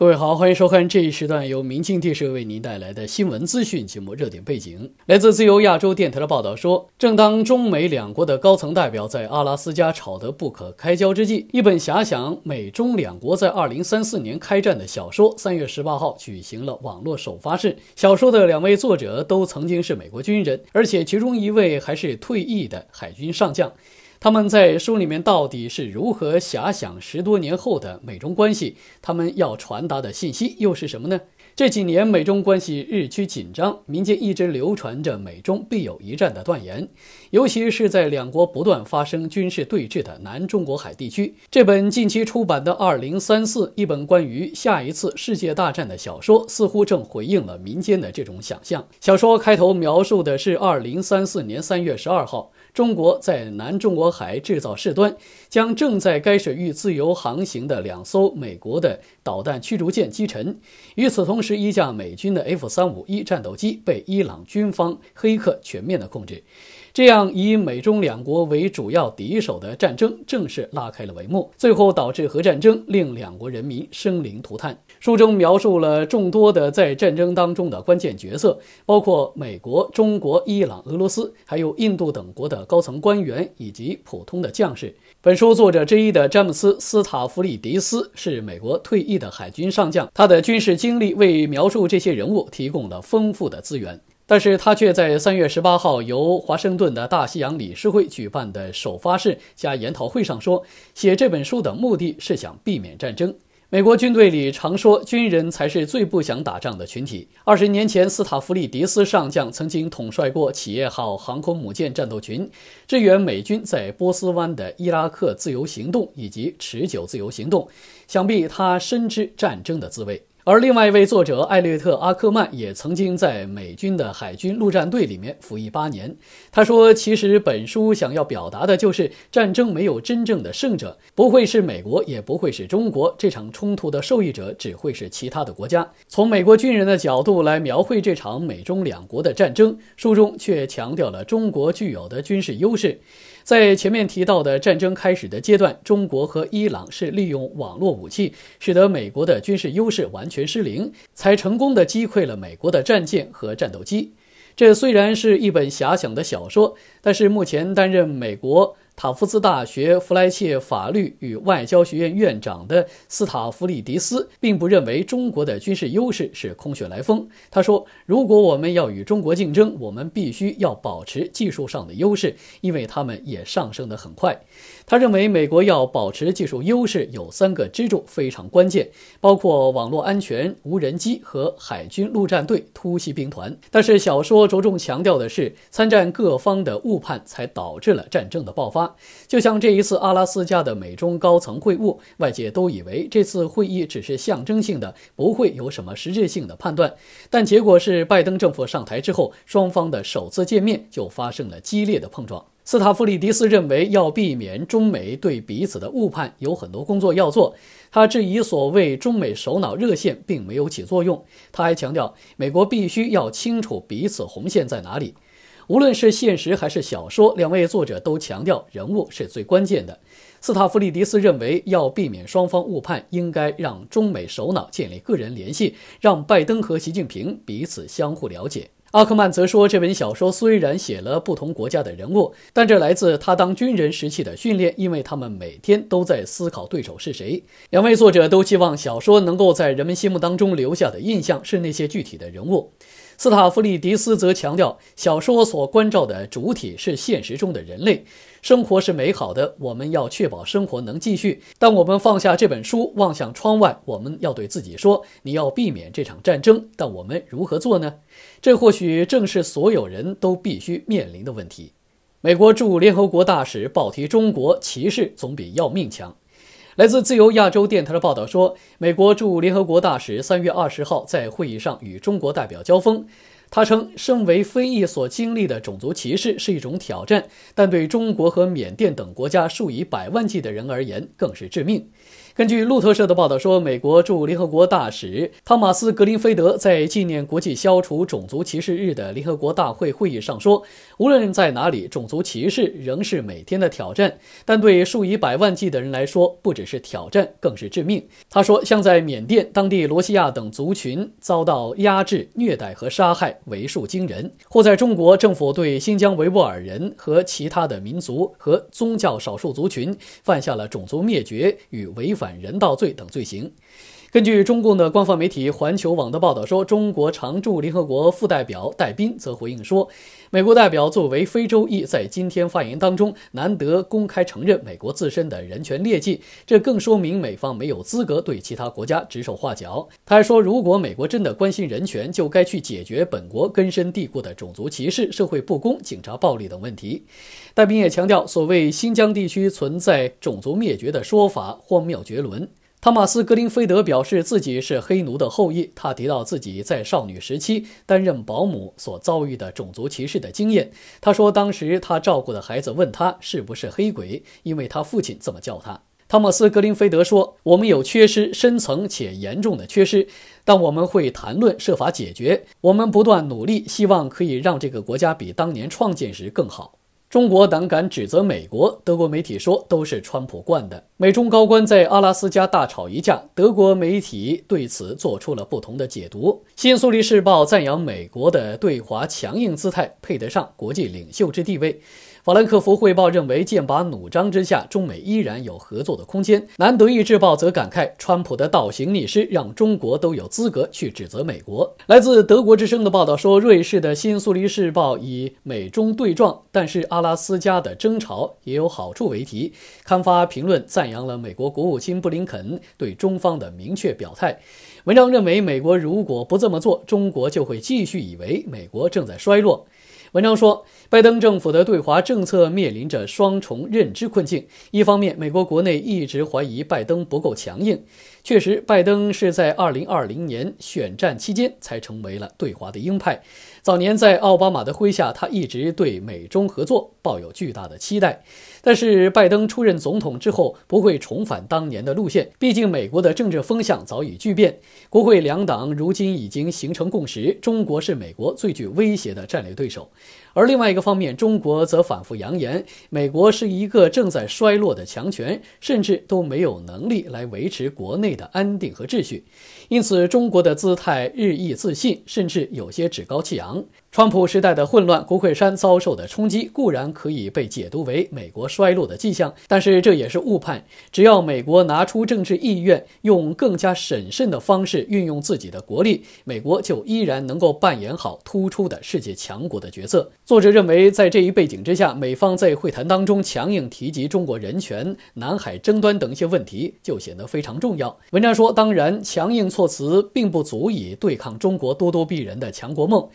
各位好，欢迎收看这一时段由民进电视为您带来的新闻资讯节目。热点背景：来自自由亚洲电台的报道说，正当中美两国的高层代表在阿拉斯加吵得不可开交之际，一本遐想美中两国在二零三四年开战的小说，三月十八号举行了网络首发式。小说的两位作者都曾经是美国军人，而且其中一位还是退役的海军上将。他们在书里面到底是如何遐想十多年后的美中关系？他们要传达的信息又是什么呢？这几年美中关系日趋紧张，民间一直流传着美中必有一战的断言，尤其是在两国不断发生军事对峙的南中国海地区。这本近期出版的《二零三四》一本关于下一次世界大战的小说，似乎正回应了民间的这种想象。小说开头描述的是二零三四年三月十二号，中国在南中国海制造事端，将正在该水域自由航行的两艘美国的导弹驱逐舰击沉。与此同时，是一架美军的 F-35 E 战斗机被伊朗军方黑客全面的控制。这样，以美中两国为主要敌手的战争正式拉开了帷幕，最后导致核战争，令两国人民生灵涂炭。书中描述了众多的在战争当中的关键角色，包括美国、中国、伊朗、俄罗斯，还有印度等国的高层官员以及普通的将士。本书作者之一的詹姆斯·斯塔夫里迪斯是美国退役的海军上将，他的军事经历为描述这些人物提供了丰富的资源。但是他却在三月十八号由华盛顿的大西洋理事会举办的首发式加研讨会上说，写这本书的目的是想避免战争。美国军队里常说，军人才是最不想打仗的群体。二十年前，斯塔夫里迪斯上将曾经统帅过企业号航空母舰战斗群，支援美军在波斯湾的伊拉克自由行动以及持久自由行动，想必他深知战争的滋味。而另外一位作者艾略特·阿克曼也曾经在美军的海军陆战队里面服役八年。他说：“其实本书想要表达的就是，战争没有真正的胜者，不会是美国，也不会是中国。这场冲突的受益者只会是其他的国家。从美国军人的角度来描绘这场美中两国的战争，书中却强调了中国具有的军事优势。”在前面提到的战争开始的阶段，中国和伊朗是利用网络武器，使得美国的军事优势完全失灵，才成功的击溃了美国的战舰和战斗机。这虽然是一本遐想的小说，但是目前担任美国。塔夫茨大学弗莱切法律与外交学院院长的斯塔弗里迪斯并不认为中国的军事优势是空穴来风。他说：“如果我们要与中国竞争，我们必须要保持技术上的优势，因为他们也上升得很快。”他认为，美国要保持技术优势有三个支柱非常关键，包括网络安全、无人机和海军陆战队突袭兵团。但是小说着重强调的是，参战各方的误判才导致了战争的爆发。就像这一次阿拉斯加的美中高层会晤，外界都以为这次会议只是象征性的，不会有什么实质性的判断。但结果是，拜登政府上台之后，双方的首次见面就发生了激烈的碰撞。斯塔夫里迪斯认为，要避免中美对彼此的误判，有很多工作要做。他质疑所谓中美首脑热线并没有起作用。他还强调，美国必须要清楚彼此红线在哪里。无论是现实还是小说，两位作者都强调人物是最关键的。斯塔夫里迪斯认为，要避免双方误判，应该让中美首脑建立个人联系，让拜登和习近平彼此相互了解。阿克曼则说，这本小说虽然写了不同国家的人物，但这来自他当军人时期的训练，因为他们每天都在思考对手是谁。两位作者都希望小说能够在人们心目当中留下的印象是那些具体的人物。斯塔夫利迪斯则强调，小说所关照的主体是现实中的人类。生活是美好的，我们要确保生活能继续。当我们放下这本书，望向窗外，我们要对自己说：“你要避免这场战争。”但我们如何做呢？这或许正是所有人都必须面临的问题。美国驻联合国大使报提中国歧视，总比要命强。来自自由亚洲电台的报道说，美国驻联合国大使三月二十号在会议上与中国代表交锋。他称，身为非裔所经历的种族歧视是一种挑战，但对中国和缅甸等国家数以百万计的人而言，更是致命。根据路透社的报道说，美国驻联合国大使汤马斯·格林菲德在纪念国际消除种族歧视日的联合国大会会议上说，无论在哪里，种族歧视仍是每天的挑战，但对数以百万计的人来说，不只是挑战，更是致命。他说，像在缅甸，当地罗西亚等族群遭到压制、虐待和杀害为数惊人；或在中国，政府对新疆维吾尔人和其他的民族和宗教少数族群犯下了种族灭绝与违。反。”人道罪等罪行。根据中共的官方媒体环球网的报道说，中国常驻联合国副代表戴斌则回应说，美国代表作为非洲裔，在今天发言当中难得公开承认美国自身的人权劣迹，这更说明美方没有资格对其他国家指手画脚。他还说，如果美国真的关心人权，就该去解决本国根深蒂固的种族歧视、社会不公、警察暴力等问题。戴宾也强调，所谓新疆地区存在种族灭绝的说法荒谬绝伦。汤马斯·格林菲德表示自己是黑奴的后裔，他提到自己在少女时期担任保姆所遭遇的种族歧视的经验。他说，当时他照顾的孩子问他是不是黑鬼，因为他父亲这么叫他。汤姆斯·格林菲德说：“我们有缺失，深层且严重的缺失，但我们会谈论，设法解决。我们不断努力，希望可以让这个国家比当年创建时更好。”中国胆敢指责美国，德国媒体说都是川普惯的。美中高官在阿拉斯加大吵一架，德国媒体对此做出了不同的解读。《新苏黎世报》赞扬美国的对华强硬姿态，配得上国际领袖之地位。法兰克福汇报认为，剑拔弩张之下，中美依然有合作的空间。南德意志报则感慨，川普的倒行逆施让中国都有资格去指责美国。来自德国之声的报道说，瑞士的新苏黎世报以“美中对撞，但是阿拉斯加的争吵也有好处”为题，刊发评论，赞扬了美国国务卿布林肯对中方的明确表态。文章认为，美国如果不这么做，中国就会继续以为美国正在衰落。文章说，拜登政府的对华政策面临着双重认知困境。一方面，美国国内一直怀疑拜登不够强硬。确实，拜登是在2020年选战期间才成为了对华的鹰派。早年在奥巴马的麾下，他一直对美中合作抱有巨大的期待。但是，拜登出任总统之后不会重返当年的路线，毕竟美国的政治风向早已巨变。国会两党如今已经形成共识：中国是美国最具威胁的战略对手。而另外一个方面，中国则反复扬言，美国是一个正在衰落的强权，甚至都没有能力来维持国内的安定和秩序，因此中国的姿态日益自信，甚至有些趾高气昂。川普时代的混乱，国会山遭受的冲击固然可以被解读为美国衰落的迹象，但是这也是误判。只要美国拿出政治意愿，用更加审慎的方式运用自己的国力，美国就依然能够扮演好突出的世界强国的角色。作者认为，在这一背景之下，美方在会谈当中强硬提及中国人权、南海争端等一些问题，就显得非常重要。文章说，当然，强硬措辞并不足以对抗中国咄咄逼人的强国梦。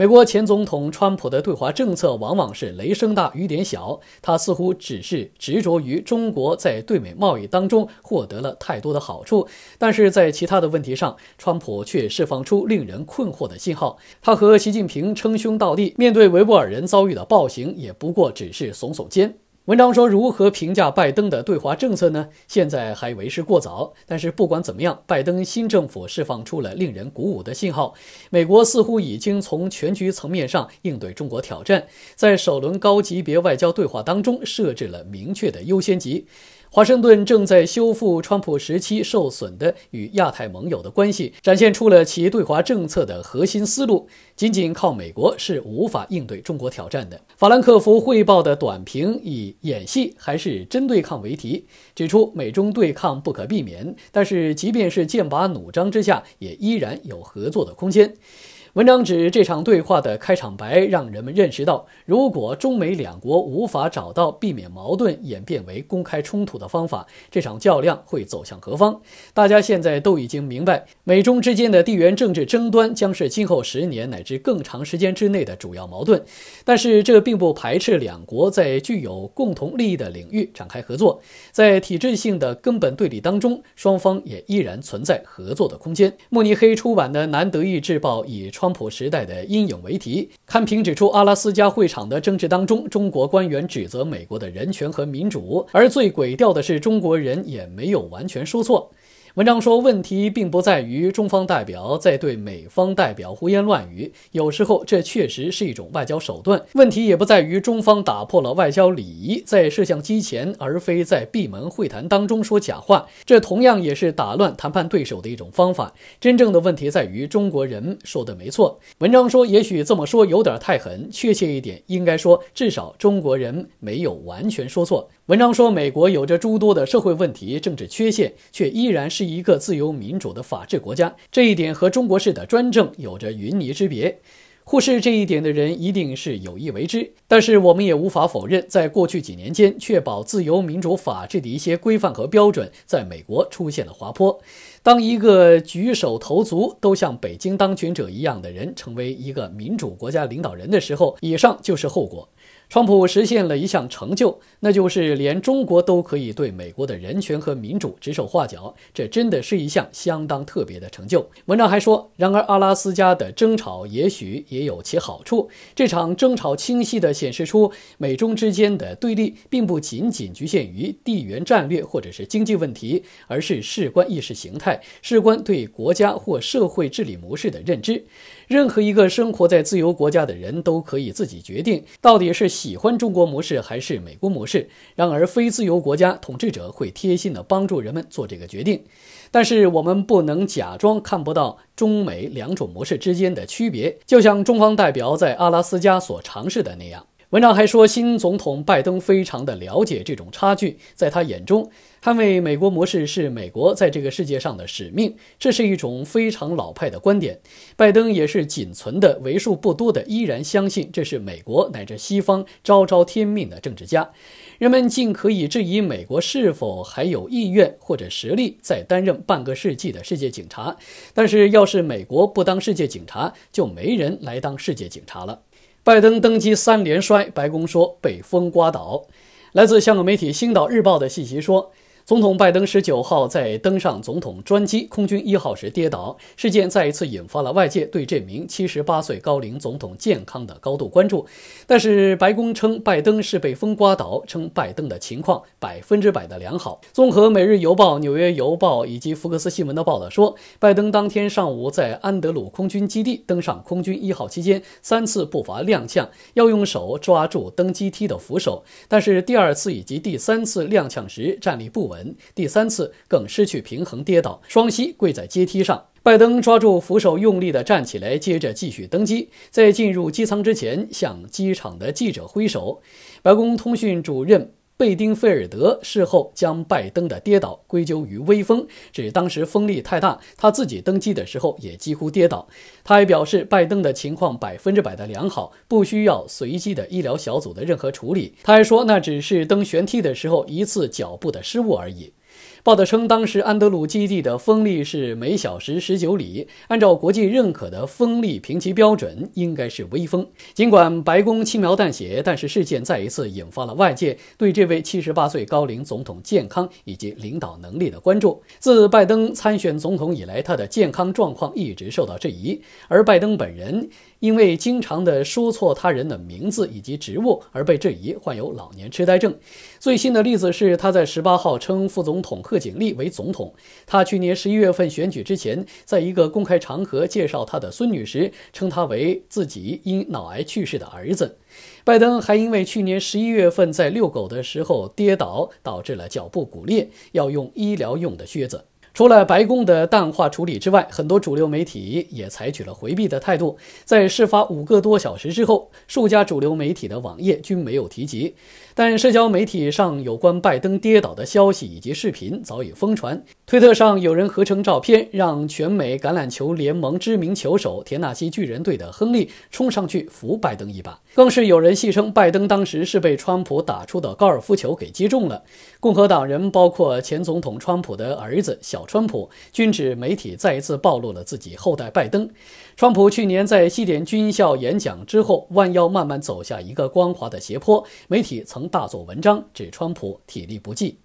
美国前总统川普的对华政策往往是雷声大雨点小，他似乎只是执着于中国在对美贸易当中获得了太多的好处，但是在其他的问题上，川普却释放出令人困惑的信号。他和习近平称兄道弟，面对维吾尔人遭遇的暴行，也不过只是耸耸肩。文章说：“如何评价拜登的对华政策呢？现在还为时过早。但是不管怎么样，拜登新政府释放出了令人鼓舞的信号。美国似乎已经从全局层面上应对中国挑战，在首轮高级别外交对话当中设置了明确的优先级。”华盛顿正在修复川普时期受损的与亚太盟友的关系，展现出了其对华政策的核心思路。仅仅靠美国是无法应对中国挑战的。法兰克福汇报的短评以“演戏还是真对抗”为题，指出美中对抗不可避免，但是即便是剑拔弩张之下，也依然有合作的空间。文章指这场对话的开场白让人们认识到，如果中美两国无法找到避免矛盾演变为公开冲突的方法，这场较量会走向何方？大家现在都已经明白，美中之间的地缘政治争端将是今后十年乃至更长时间之内的主要矛盾。但是这并不排斥两国在具有共同利益的领域展开合作。在体制性的根本对立当中，双方也依然存在合作的空间。慕尼黑出版的南德意志报以。川普时代的阴影为题，刊评指出，阿拉斯加会场的争执当中，中国官员指责美国的人权和民主，而最鬼调的是，中国人也没有完全说错。文章说，问题并不在于中方代表在对美方代表胡言乱语，有时候这确实是一种外交手段。问题也不在于中方打破了外交礼仪，在摄像机前而非在闭门会谈当中说假话，这同样也是打乱谈判对手的一种方法。真正的问题在于，中国人说的没错。文章说，也许这么说有点太狠，确切一点，应该说至少中国人没有完全说错。文章说，美国有着诸多的社会问题、政治缺陷，却依然是。是一个自由民主的法治国家，这一点和中国式的专政有着云泥之别。忽视这一点的人，一定是有意为之。但是，我们也无法否认，在过去几年间，确保自由民主法治的一些规范和标准，在美国出现了滑坡。当一个举手投足都像北京当权者一样的人成为一个民主国家领导人的时候，以上就是后果。川普实现了一项成就，那就是连中国都可以对美国的人权和民主指手画脚，这真的是一项相当特别的成就。文章还说，然而阿拉斯加的争吵也许也有其好处。这场争吵清晰地显示出美中之间的对立，并不仅仅局限于地缘战略或者是经济问题，而是事关意识形态。事关对国家或社会治理模式的认知，任何一个生活在自由国家的人都可以自己决定到底是喜欢中国模式还是美国模式。然而，非自由国家统治者会贴心地帮助人们做这个决定。但是，我们不能假装看不到中美两种模式之间的区别，就像中方代表在阿拉斯加所尝试的那样。文章还说，新总统拜登非常的了解这种差距，在他眼中，捍卫美国模式是美国在这个世界上的使命，这是一种非常老派的观点。拜登也是仅存的为数不多的依然相信这是美国乃至西方昭昭天命的政治家。人们尽可以质疑美国是否还有意愿或者实力在担任半个世纪的世界警察，但是要是美国不当世界警察，就没人来当世界警察了。拜登登基三连摔，白宫说被风刮倒。来自香港媒体《星岛日报》的信息说。总统拜登十九号在登上总统专机空军一号时跌倒，事件再一次引发了外界对这名七十八岁高龄总统健康的高度关注。但是白宫称拜登是被风刮倒，称拜登的情况百分之百的良好。综合《每日邮报》、《纽约邮报》以及福克斯新闻的报道说，拜登当天上午在安德鲁空军基地登上空军一号期间，三次步伐踉跄，要用手抓住登机梯的扶手，但是第二次以及第三次踉跄时站立不稳。第三次更失去平衡跌倒，双膝跪在阶梯上。拜登抓住扶手，用力地站起来，接着继续登机。在进入机舱之前，向机场的记者挥手。白宫通讯主任。贝丁菲尔德事后将拜登的跌倒归咎于微风，指当时风力太大，他自己登机的时候也几乎跌倒。他还表示，拜登的情况百分之百的良好，不需要随机的医疗小组的任何处理。他还说，那只是登舷梯的时候一次脚步的失误而已。报道称，当时安德鲁基地的风力是每小时十九里，按照国际认可的风力评级标准，应该是微风。尽管白宫轻描淡写，但是事件再一次引发了外界对这位七十八岁高龄总统健康以及领导能力的关注。自拜登参选总统以来，他的健康状况一直受到质疑，而拜登本人。因为经常的说错他人的名字以及职务而被质疑患有老年痴呆症。最新的例子是，他在十八号称副总统贺锦丽为总统。他去年十一月份选举之前，在一个公开场合介绍他的孙女时，称她为自己因脑癌去世的儿子。拜登还因为去年十一月份在遛狗的时候跌倒，导致了脚部骨裂，要用医疗用的靴子。除了白宫的淡化处理之外，很多主流媒体也采取了回避的态度。在事发五个多小时之后，数家主流媒体的网页均没有提及。但社交媒体上有关拜登跌倒的消息以及视频早已疯传，推特上有人合成照片，让全美橄榄球联盟知名球手田纳西巨人队的亨利冲上去扶拜登一把，更是有人戏称拜登当时是被川普打出的高尔夫球给击中了。共和党人，包括前总统川普的儿子小川普，均指媒体再一次暴露了自己后代拜登。川普去年在西点军校演讲之后，弯腰慢慢走下一个光滑的斜坡，媒体曾大做文章，指川普体力不济。